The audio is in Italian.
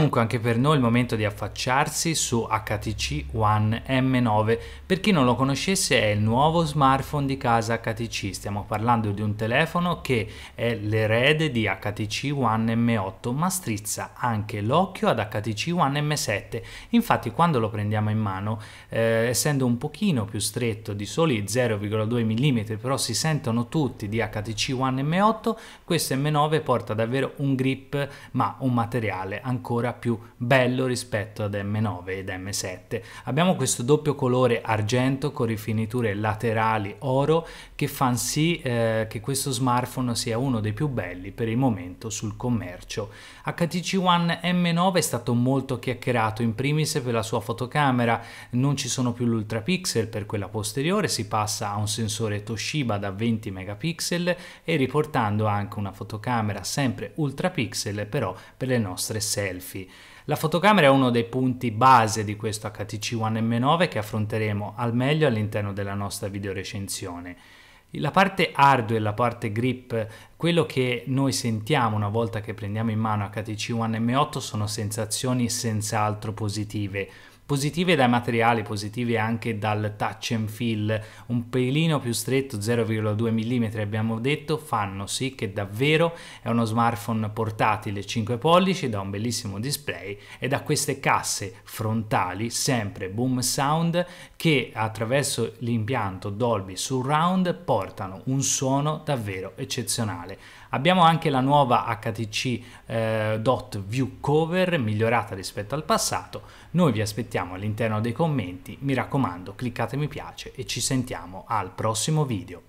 dunque anche per noi il momento di affacciarsi su HTC One M9. Per chi non lo conoscesse è il nuovo smartphone di casa HTC, stiamo parlando di un telefono che è l'erede di HTC One M8 ma strizza anche l'occhio ad HTC One M7. Infatti quando lo prendiamo in mano, eh, essendo un pochino più stretto di soli 0,2 mm, però si sentono tutti di HTC One M8, questo M9 porta davvero un grip ma un materiale ancora ancora più bello rispetto ad M9 ed M7. Abbiamo questo doppio colore argento con rifiniture laterali oro che fanno sì eh, che questo smartphone sia uno dei più belli per il momento sul commercio. HTC One M9 è stato molto chiacchierato in primis per la sua fotocamera, non ci sono più l'ultrapixel per quella posteriore, si passa a un sensore Toshiba da 20 megapixel e riportando anche una fotocamera sempre ultrapixel però per le nostre selfie selfie. La fotocamera è uno dei punti base di questo HTC One M9 che affronteremo al meglio all'interno della nostra videorecensione. La parte hardware, la parte grip, quello che noi sentiamo una volta che prendiamo in mano HTC One M8 sono sensazioni senz'altro positive positive dai materiali, positive anche dal touch and feel, un pelino più stretto 0,2 mm abbiamo detto, fanno sì che davvero è uno smartphone portatile 5 pollici da un bellissimo display e da queste casse frontali sempre boom sound che attraverso l'impianto Dolby Surround portano un suono davvero eccezionale. Abbiamo anche la nuova HTC eh, Dot View Cover migliorata rispetto al passato. Noi vi aspettiamo mettiamo all'interno dei commenti, mi raccomando cliccate mi piace e ci sentiamo al prossimo video.